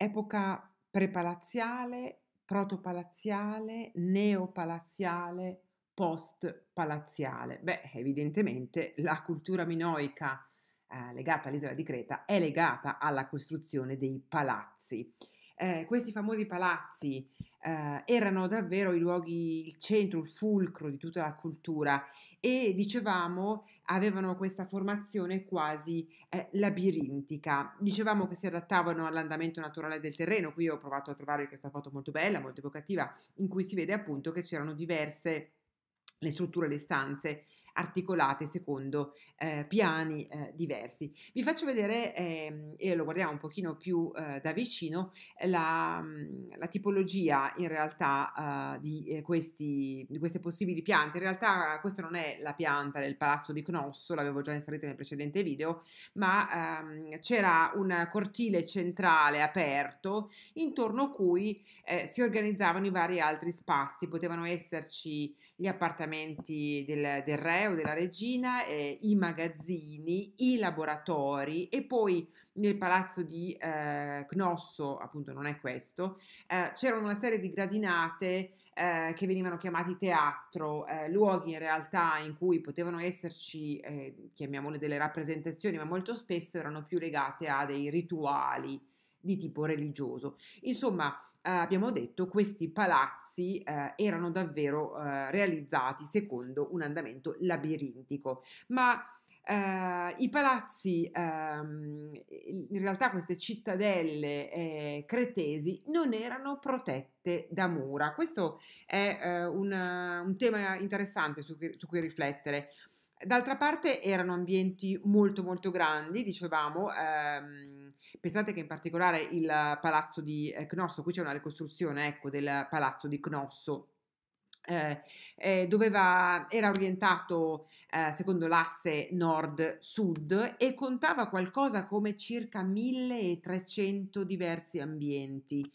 epoca prepalaziale, protopalaziale, neopalaziale, post-palaziale. Beh, evidentemente la cultura minoica eh, legata all'isola di Creta è legata alla costruzione dei palazzi. Eh, questi famosi palazzi eh, erano davvero i luoghi, il centro, il fulcro di tutta la cultura e dicevamo avevano questa formazione quasi eh, labirintica. Dicevamo che si adattavano all'andamento naturale del terreno, qui ho provato a trovare questa foto molto bella, molto evocativa, in cui si vede appunto che c'erano diverse le strutture, le stanze articolate secondo eh, piani eh, diversi. Vi faccio vedere, eh, e lo guardiamo un pochino più eh, da vicino, la, mm, la, tipologia in realtà eh, di, eh, questi, di queste possibili piante. In realtà questa non è la pianta del palazzo di Cnosso, l'avevo già inserita nel precedente video, ma ehm, c'era un cortile centrale aperto intorno a cui si organizzavano i vari altri spazi, potevano esserci gli appartamenti del, del re o della regina, eh, i magazzini, i laboratori e poi nel palazzo di eh, Cnosso, appunto non è questo, eh, c'erano una serie di gradinate eh, che venivano chiamati teatro, eh, luoghi in realtà in cui potevano esserci, eh, chiamiamole delle rappresentazioni, ma molto spesso erano più legate a dei rituali di tipo religioso. Insomma, eh, abbiamo detto, questi palazzi eh, erano davvero eh, realizzati secondo un andamento labirintico, ma Uh, I palazzi, um, in realtà queste cittadelle eh, cretesi, non erano protette da mura. Questo è uh, eh, una, un tema interessante su, su cui riflettere, D'altra parte erano ambienti molto molto grandi, dicevamo, ehm, pensate che in particolare il palazzo di eh, Cnosso, qui c'è una ricostruzione ecco, del palazzo di Cnosso, eh, eh, doveva, era orientato eh, secondo l'asse nord-sud e contava qualcosa come circa 1300 diversi ambienti.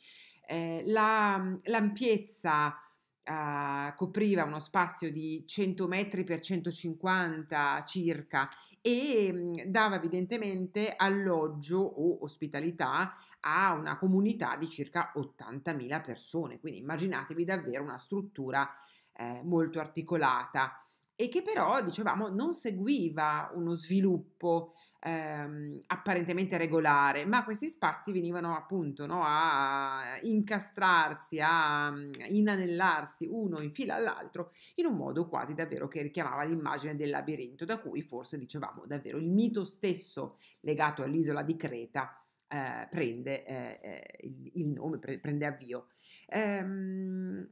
Eh, la, mm, l'ampiezza uh, copriva uno spazio di 100 metri per 150 circa e mhmm, dava evidentemente alloggio o ospitalità a una comunità di circa 80.000 persone, quindi immaginatevi davvero una struttura eh, molto articolata e che però, dicevamo, non seguiva uno sviluppo ehm, apparentemente regolare, ma questi spazi venivano appunto no, a incastrarsi, a mm, inanellarsi uno in fila all'altro in un modo quasi davvero che richiamava l'immagine del labirinto, da cui forse dicevamo davvero il mito stesso legato all'isola di Creta. Eh, prende eh, eh il, il, nome, pre- prende avvio. Ehm,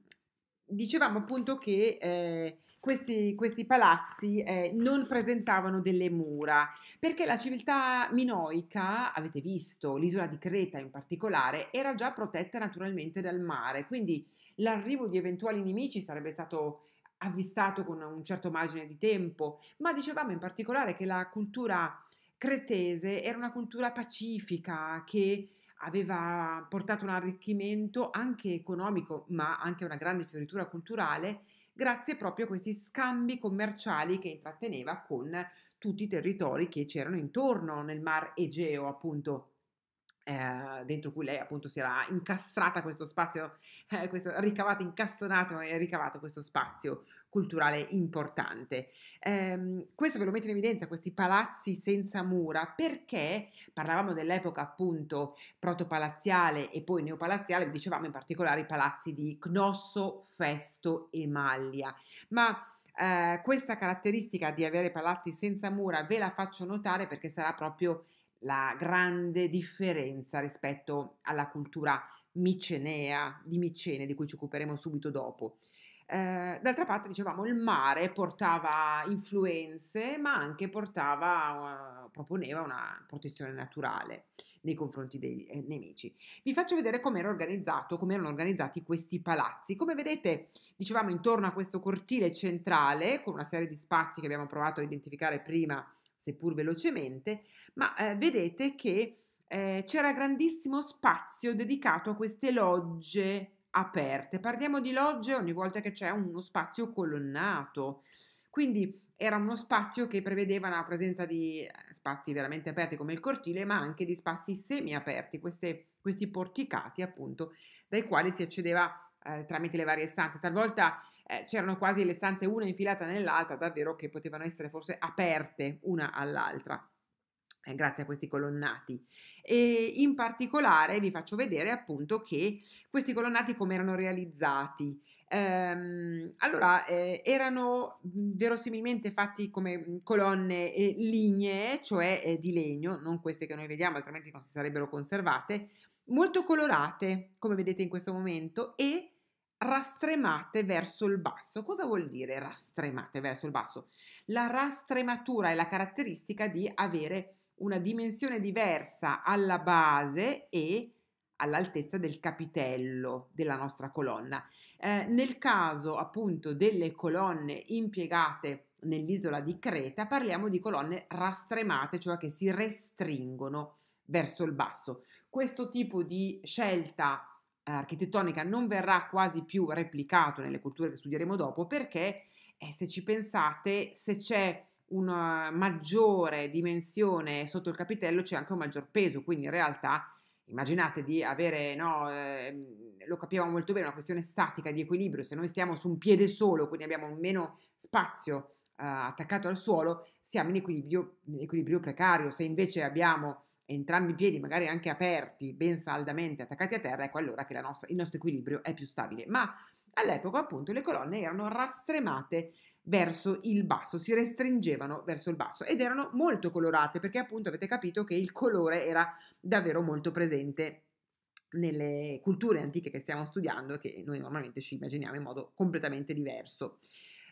dicevamo appunto che eh, questi, questi palazzi eh, non presentavano delle mura, perché la civiltà minoica, avete visto, l'isola di Creta in particolare, era già protetta naturalmente dal mare, quindi l'arrivo di eventuali nemici sarebbe stato avvistato con un certo margine di tempo, ma dicevamo in particolare che la cultura cretese era una cultura pacifica che aveva portato un arricchimento anche economico, ma anche una grande fioritura culturale grazie proprio a questi scambi commerciali che intratteneva con tutti i territori che c'erano intorno nel Mar Egeo, appunto. Eh, dentro cui lei appunto si era incastrata questo spazio, eh, questo, ricavato, incastonato e ricavato questo spazio culturale importante. Eh, questo ve lo metto in evidenza, questi palazzi senza mura, perché parlavamo dell'epoca appunto protopalaziale e poi neopalaziale, dicevamo in particolare i palazzi di Cnosso, Festo e Maglia, ma eh, questa caratteristica di avere palazzi senza mura ve la faccio notare perché sarà proprio la grande differenza rispetto alla cultura micenea di Micene di cui ci occuperemo subito dopo. Ehm, d'altra parte, dicevamo, il mare portava influenze, ma anche portava, uh, proponeva una protezione naturale nei confronti dei eh, nemici. Vi faccio vedere come era organizzato, come erano organizzati questi palazzi. Come vedete, dicevamo intorno a questo cortile centrale, con una serie di spazi che abbiamo provato a identificare prima, seppur velocemente, ma eh, vedete che eh, c'era grandissimo spazio dedicato a queste logge aperte. Parliamo di logge ogni volta che c'è uno spazio colonnato. Quindi era uno spazio che prevedeva la presenza di eh, spazi veramente aperti come il cortile, ma anche di spazi semiaperti, queste, questi porticati appunto, dai quali si accedeva eh, tramite le varie stanze. Talvolta eh, c'erano quasi le stanze una infilata nell'altra, davvero che potevano essere forse aperte una all'altra. Eh, grazie a questi colonnati. E in particolare vi faccio vedere appunto che questi colonnati come erano realizzati. Ehm, allora, eh, erano verosimilmente fatti come colonne eh, lignee, cioè eh, di legno, non queste che noi vediamo, altrimenti non si sarebbero conservate, molto colorate, come vedete in questo momento, e rastremate verso il basso. Cosa vuol dire rastremate verso il basso? La rastrematura è la caratteristica di avere una dimensione diversa alla base e all'altezza del capitello della nostra colonna. Eh, nel caso appunto delle colonne impiegate nell'isola di Creta parliamo di colonne rastremate, cioè che si restringono verso il basso. Questo tipo di scelta eh, architettonica non verrà quasi più replicato nelle culture che studieremo dopo perché eh, se ci pensate, se c'è una maggiore dimensione sotto il capitello c'è anche un maggior peso, quindi in realtà immaginate di avere, no, eh, lo capiamo molto bene, una questione statica di equilibrio, se noi stiamo su un piede solo, quindi abbiamo meno spazio eh, attaccato al suolo, siamo in equilibrio, in equilibrio precario, se invece abbiamo entrambi i piedi magari anche aperti, ben saldamente attaccati a terra, ecco allora che la nostra, il nostro equilibrio è più stabile. Ma all'epoca appunto le colonne erano rastremate verso il basso, si restringevano verso il basso ed erano molto colorate perché appunto avete capito che il colore era davvero molto presente nelle culture antiche che stiamo studiando e che noi normalmente ci immaginiamo in modo completamente diverso.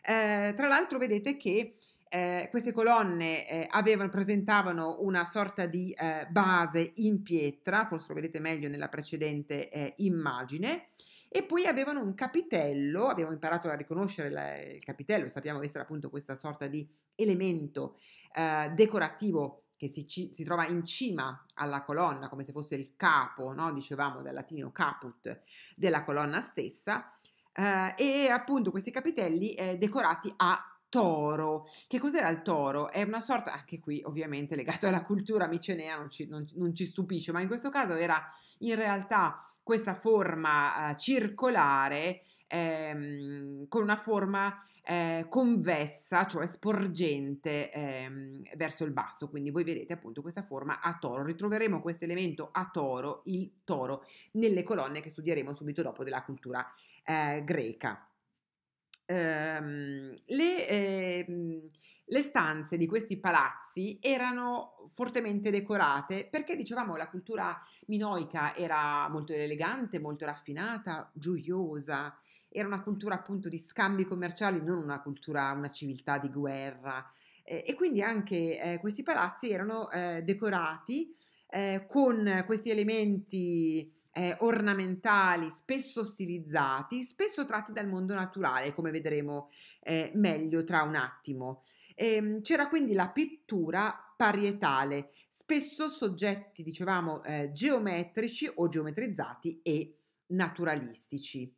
Eh, tra l'altro vedete che eh, queste colonne eh, avevano, presentavano una sorta di eh, base in pietra, forse lo vedete meglio nella precedente eh, immagine, e poi avevano un capitello, abbiamo imparato a riconoscere la, il capitello, sappiamo essere appunto questa sorta di elemento eh, decorativo che si, si, trova in cima alla colonna, come se fosse il capo, no? dicevamo dal latino caput, della colonna stessa, eh, e appunto questi capitelli eh, decorati a toro. Che cos'era il toro? È una sorta, anche qui ovviamente legato alla cultura micenea, non ci, non, non ci stupisce, ma in questo caso era in realtà questa forma eh, circolare ehm, con una forma eh, convessa, cioè sporgente ehm, verso il basso. Quindi voi vedete appunto questa forma a toro. Ritroveremo questo elemento a toro, il toro, nelle colonne che studieremo subito dopo della cultura eh, greca. Ehm, le, ehm, le stanze di questi palazzi erano fortemente decorate perché, dicevamo, la cultura minoica era molto elegante, molto raffinata, gioiosa, era una cultura appunto di scambi commerciali, non una cultura, una civiltà di guerra. e quindi anche eh, questi palazzi erano eh, decorati eh, con questi elementi eh, ornamentali, spesso stilizzati, spesso tratti dal mondo naturale, come vedremo eh, meglio tra un attimo. Ehm, c'era quindi la pittura parietale, spesso soggetti, dicevamo, eh, geometrici o geometrizzati e naturalistici.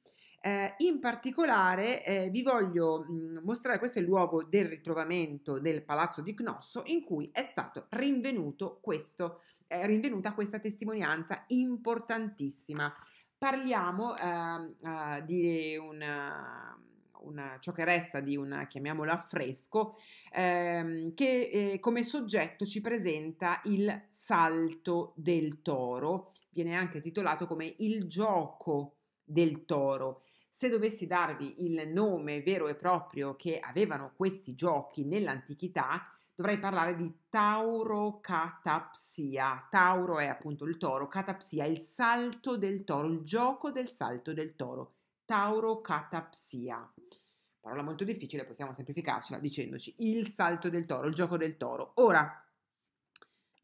Eh, in particolare eh, vi voglio mh, mm, mostrare questo è il luogo del ritrovamento del palazzo di Cnosso in cui è stato rinvenuto questo, eh, rinvenuta questa testimonianza importantissima. Parliamo ehm, eh, di una una, ciò che resta di un, chiamiamolo affresco, ehm, che eh, come soggetto ci presenta il salto del toro, viene anche titolato come il gioco del toro. Se dovessi darvi il nome vero e proprio che avevano questi giochi nell'antichità, dovrei parlare di taurocatapsia. Tauro è appunto il toro, catapsia, il salto del toro, il gioco del salto del toro taurocatapsia. Parola molto difficile, possiamo semplificarcela dicendoci il salto del toro, il gioco del toro. Ora,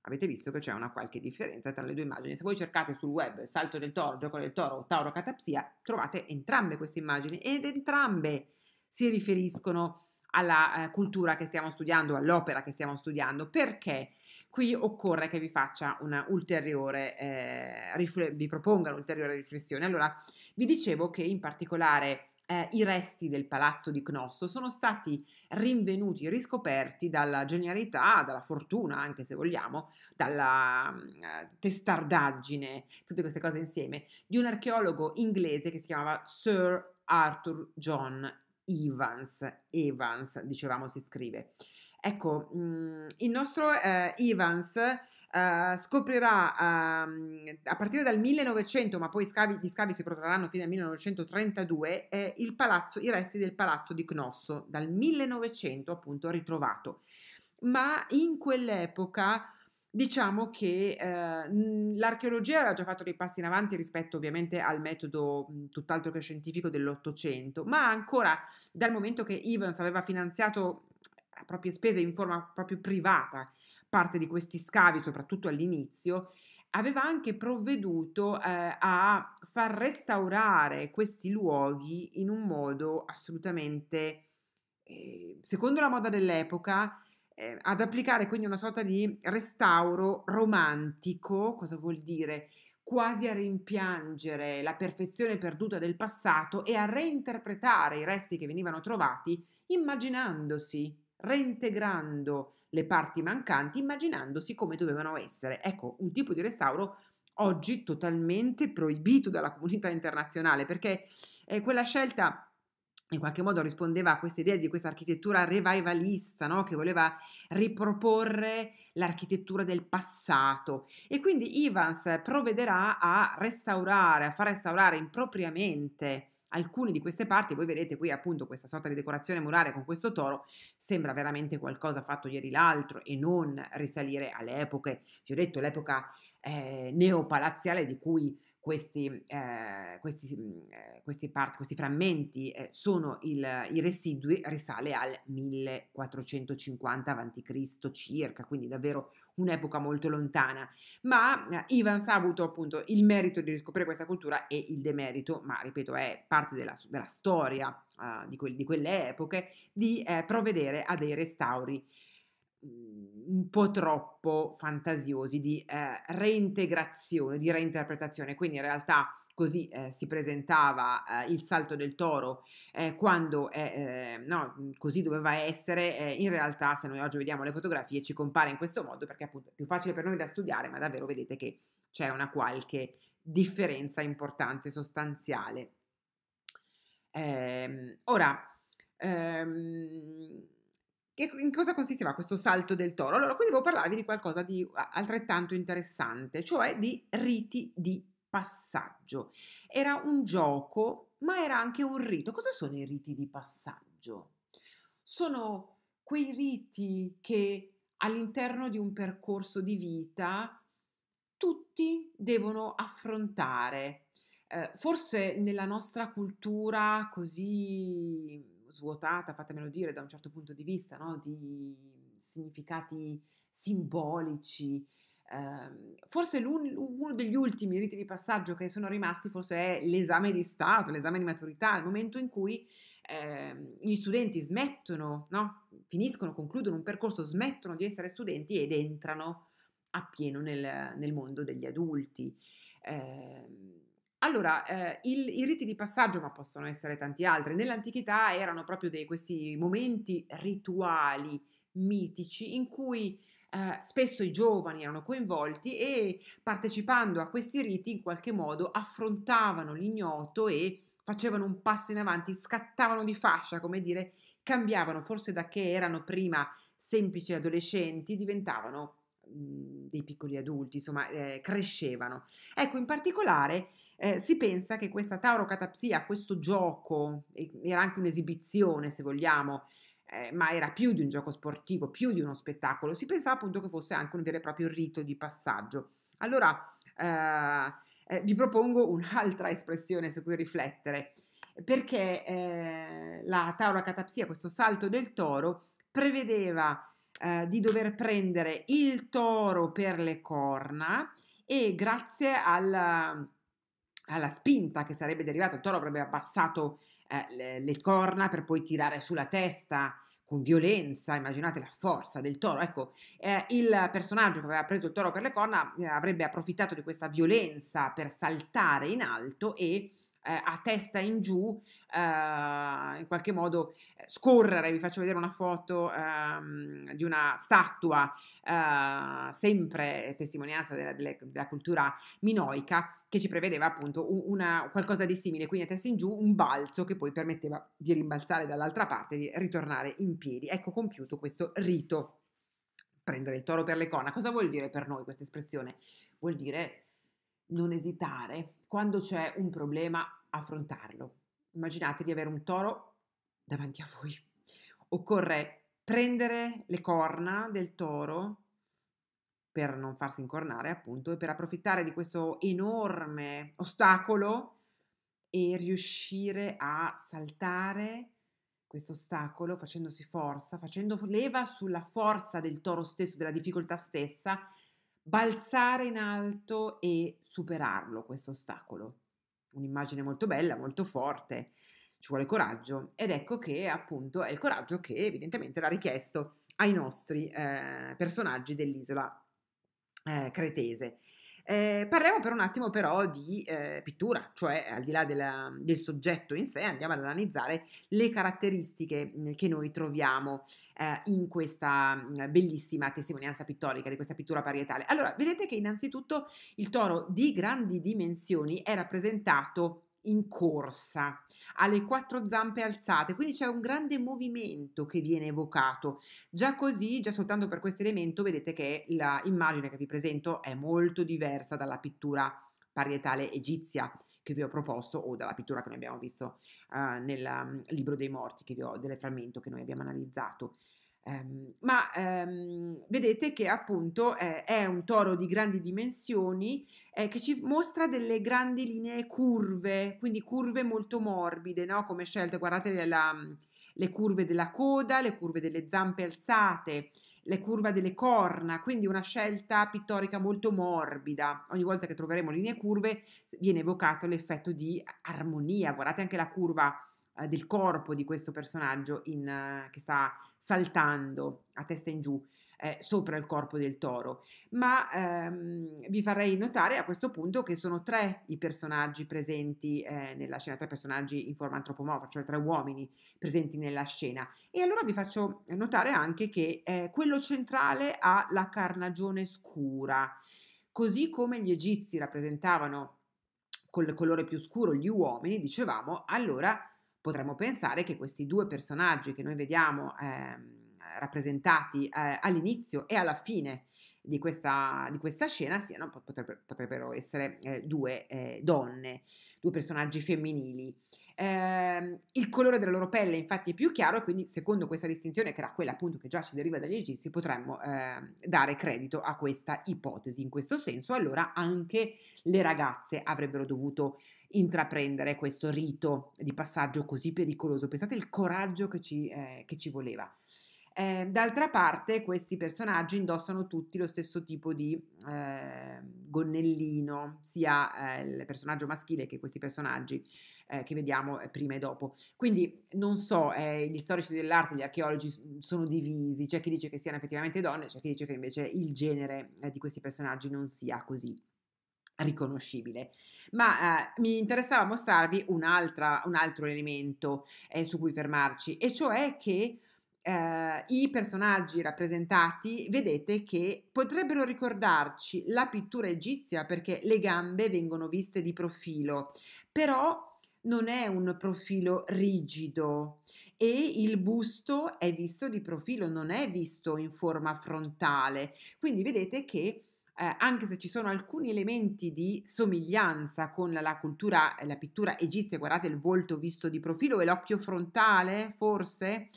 avete visto che c'è una qualche differenza tra le due immagini. Se voi cercate sul web salto del toro, gioco del toro o taurocatapsia, trovate entrambe queste immagini ed entrambe si riferiscono alla eh, cultura che stiamo studiando, all'opera che stiamo studiando. Perché? Qui occorre che vi faccia una ulteriore, eh, rifle- vi proponga un'ulteriore riflessione. Allora, vi dicevo che in particolare eh, i resti del palazzo di Cnosso sono stati rinvenuti, riscoperti dalla genialità, dalla fortuna, anche se vogliamo, dalla eh, testardaggine, tutte queste cose insieme, di un archeologo inglese che si chiamava Sir Arthur John Evans. Evans, dicevamo, si scrive. Ecco, mh, mm, il nostro eh, Evans Uh, eh, scoprirà uh, a partire dal 1900, ma poi scavi, gli scavi si protrarranno fino al 1932, eh, il palazzo, i resti del palazzo di Cnosso, dal 1900 appunto ritrovato. Ma in quell'epoca diciamo che eh, l'archeologia aveva già fatto dei passi in avanti rispetto ovviamente al metodo mh, mm, tutt'altro che scientifico dell'Ottocento, ma ancora dal momento che Evans aveva finanziato a proprie spese in forma proprio privata parte di questi scavi, soprattutto all'inizio, aveva anche provveduto eh, a far restaurare questi luoghi in un modo assolutamente, eh, secondo la moda dell'epoca, eh, ad applicare quindi una sorta di restauro romantico, cosa vuol dire? quasi a rimpiangere la perfezione perduta del passato e a reinterpretare i resti che venivano trovati immaginandosi reintegrando le parti mancanti, immaginandosi come dovevano essere. Ecco, un tipo di restauro oggi totalmente proibito dalla comunità internazionale, perché eh, quella scelta in qualche modo rispondeva a questa idea di questa architettura revivalista, no? che voleva riproporre l'architettura del passato. E quindi Ivans provvederà a restaurare, a far restaurare impropriamente alcune di queste parti, voi vedete qui appunto questa sorta di decorazione murale con questo toro, sembra veramente qualcosa fatto ieri l'altro e non risalire alle epoche, vi ho detto l'epoca eh, neopalaziale di cui questi, eh, questi, mm, eh, questi, part, questi frammenti eh, sono il, i residui, risale al 1450 a.C. circa, quindi davvero un'epoca molto lontana. Ma Ivans eh, ha avuto appunto il merito di riscoprire questa cultura e il demerito, ma ripeto, è parte della, della storia ah, di, quel, di, quelle epoche, di eh, provvedere a dei restauri Mhmm, un po' troppo fantasiosi di eh, reintegrazione, di reinterpretazione. Quindi in realtà così eh, si presentava eh, il salto del toro eh, quando eh, eh, no, mhmm, così doveva essere. in realtà, se noi oggi vediamo le fotografie, ci compare in questo modo perché appunto è più facile per noi da studiare, ma davvero vedete che c'è una qualche differenza importante, sostanziale. Ehm, ora, ehm, e in cosa consisteva questo salto del toro? Allora, qui devo parlarvi di qualcosa di altrettanto interessante, cioè di riti di passaggio. Era un gioco, ma era anche un rito. Cosa sono i riti di passaggio? Sono quei riti che all'interno di un percorso di vita tutti devono affrontare. Eh, forse nella nostra cultura così svuotata, fatemelo dire, da un certo punto di vista, no? di significati simbolici. Eh, forse uno degli ultimi riti di passaggio che sono rimasti forse è l'esame di Stato, l'esame di maturità, il momento in cui eh, gli studenti smettono, no? finiscono, concludono un percorso, smettono di essere studenti ed entrano appieno nel, nel mondo degli adulti. Eh, allora, eh, il- i riti di passaggio, ma possono essere tanti altri, nell'antichità erano proprio dei, questi momenti rituali mitici in cui eh, spesso i giovani erano coinvolti e partecipando a questi riti in qualche modo affrontavano l'ignoto e facevano un passo in avanti, scattavano di fascia, come dire, cambiavano forse da che erano prima semplici adolescenti, diventavano mh, mm, dei piccoli adulti, insomma, eh, crescevano. Ecco, in particolare eh, si pensa che questa taurocatapsia, questo gioco, era anche un'esibizione se vogliamo, eh, ma era più di un gioco sportivo, più di uno spettacolo, si pensava appunto che fosse anche un vero e proprio rito di passaggio. Allora eh, eh vi propongo un'altra espressione su cui riflettere, perché eh, la taurocatapsia, questo salto del toro, prevedeva eh, di dover prendere il toro per le corna e grazie al alla spinta che sarebbe derivata, il toro avrebbe abbassato eh, le, le, corna per poi tirare sulla testa con violenza, immaginate la forza del toro. Ecco, eh, il personaggio che aveva preso il toro per le corna eh, avrebbe approfittato di questa violenza per saltare in alto e eh, a testa in giù, eh, in qualche modo eh, scorrere, vi faccio vedere una foto um, di una statua, sempre testimonianza della, della cultura minoica, che ci prevedeva appunto una, qualcosa di simile, quindi a testa in giù, un balzo che poi permetteva di rimbalzare dall'altra parte, di ritornare in piedi. Ecco compiuto questo rito. Prendere il toro per le cona. Cosa vuol dire per noi questa espressione? Vuol dire non esitare. Quando c'è un problema, affrontarlo. Immaginate di avere un toro davanti a voi. Occorre prendere le corna del toro per non farsi incornare, appunto, e per approfittare di questo enorme ostacolo e riuscire a saltare questo ostacolo facendosi forza, facendo leva sulla forza del toro stesso, della difficoltà stessa, balzare in alto e superarlo questo ostacolo un'immagine molto bella, molto forte, ci vuole coraggio ed ecco che appunto è il coraggio che evidentemente l'ha richiesto ai nostri eh, personaggi dell'isola eh, cretese. Eh, parliamo per un attimo però di eh, pittura, cioè al di là della, del soggetto in sé andiamo ad analizzare le caratteristiche mm, che noi troviamo eh, in questa mm, bellissima testimonianza pittorica di questa pittura parietale. Allora, vedete che innanzitutto il toro di grandi dimensioni è rappresentato in corsa, ha le quattro zampe alzate, quindi c'è un grande movimento che viene evocato. Già così, già soltanto per questo elemento, vedete che l'immagine che vi presento è molto diversa dalla pittura parietale egizia che vi ho proposto o dalla pittura che noi abbiamo visto uh, nel um, libro dei morti, che vi ho, delle frammento che noi abbiamo analizzato. Ehm, ma ehm, vedete che appunto eh, è un toro di grandi dimensioni eh, che ci mostra delle grandi linee curve, quindi curve molto morbide, no? come scelte, guardate la, mm, le curve della coda, le curve delle zampe alzate, le curve delle corna, quindi una scelta pittorica molto morbida. Ogni volta che troveremo linee curve viene evocato l'effetto di armonia, guardate anche la curva eh, del corpo di questo personaggio in, eh, che sta saltando a testa in giù eh, sopra il corpo del toro. Ma ehm, vi farei notare a questo punto che sono tre i personaggi presenti eh, nella scena, tre personaggi in forma antropomorfa, cioè tre uomini presenti nella scena. E allora vi faccio notare anche che eh, quello centrale ha la carnagione scura, così come gli egizi rappresentavano col colore più scuro gli uomini, dicevamo, allora potremmo pensare che questi due personaggi che noi vediamo eh, rappresentati eh, all'inizio e alla fine di questa, di questa scena siano, potrebbero, potrebbero essere eh, due eh, donne, due personaggi femminili. Ehm, il colore della loro pelle infatti è più chiaro e quindi secondo questa distinzione che era quella appunto che già ci deriva dagli egizi potremmo ehm, dare credito a questa ipotesi. In questo senso allora anche le ragazze avrebbero dovuto eh, intraprendere questo rito di passaggio così pericoloso. Pensate il coraggio che ci, eh, che ci voleva. Eh, d'altra parte, questi personaggi indossano tutti lo stesso tipo di eh, gonnellino, sia eh, il personaggio maschile che questi personaggi eh, che vediamo eh, prima e dopo. Quindi non so, eh, gli storici dell'arte, gli archeologi sono divisi, c'è chi dice che siano effettivamente donne, c'è chi dice che invece il genere di questi personaggi non sia così riconoscibile. Ma eh, mi interessava mostrarvi un altro elemento eh, su cui fermarci, e cioè che eh, i personaggi rappresentati, vedete che potrebbero ricordarci la pittura egizia perché le gambe vengono viste di profilo, però non è un profilo rigido e il busto è visto di profilo, non è visto in forma frontale. Quindi vedete che eh, anche se ci sono alcuni elementi di somiglianza con la, la cultura, la pittura egizia, guardate il volto visto di profilo e l'occhio frontale forse,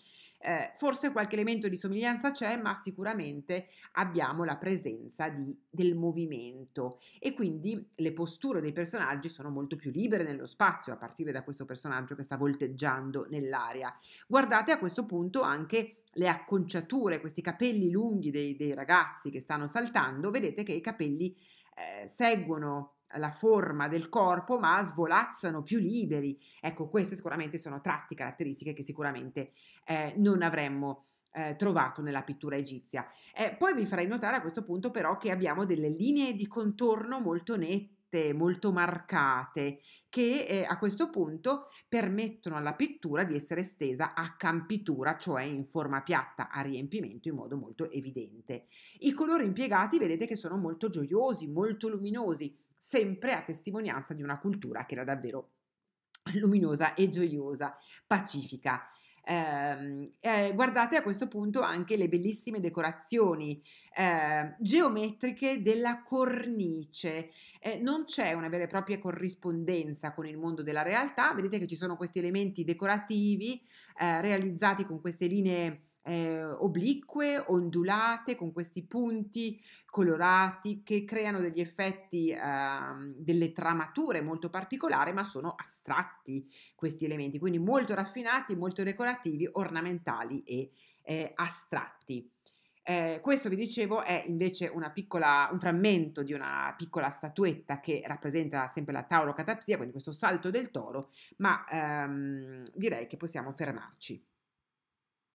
eh, forse qualche elemento di somiglianza c'è, ma sicuramente abbiamo la presenza di, del movimento e quindi le posture dei personaggi sono molto più libere nello spazio, a partire da questo personaggio che sta volteggiando nell'aria. Guardate a questo punto anche le acconciature, questi capelli lunghi dei, dei ragazzi che stanno saltando, vedete che i capelli eh, seguono la forma del corpo, ma svolazzano più liberi. Ecco, queste sicuramente sono tratti, caratteristiche che sicuramente eh, non avremmo eh, trovato nella pittura egizia. Eh, poi vi farei notare a questo punto però che abbiamo delle linee di contorno molto nette molto marcate, che eh, a questo punto permettono alla pittura di essere stesa a campitura, cioè in forma piatta, a riempimento in modo molto evidente. I colori impiegati vedete che sono molto gioiosi, molto luminosi, sempre a testimonianza di una cultura che era davvero luminosa e gioiosa, pacifica. Eh, eh, guardate a questo punto anche le bellissime decorazioni eh, geometriche della cornice. Eh, non c'è una vera e propria corrispondenza con il mondo della realtà, vedete che ci sono questi elementi decorativi eh, realizzati con queste linee eh, oblique, ondulate, con questi punti colorati che creano degli effetti, eh, delle tramature molto particolari, ma sono astratti questi elementi, quindi molto raffinati, molto decorativi, ornamentali e eh, astratti. Eh, questo, vi dicevo, è invece piccola, un frammento di una piccola statuetta che rappresenta sempre la taurocatapsia, quindi questo salto del toro, ma ehm, direi che possiamo fermarci.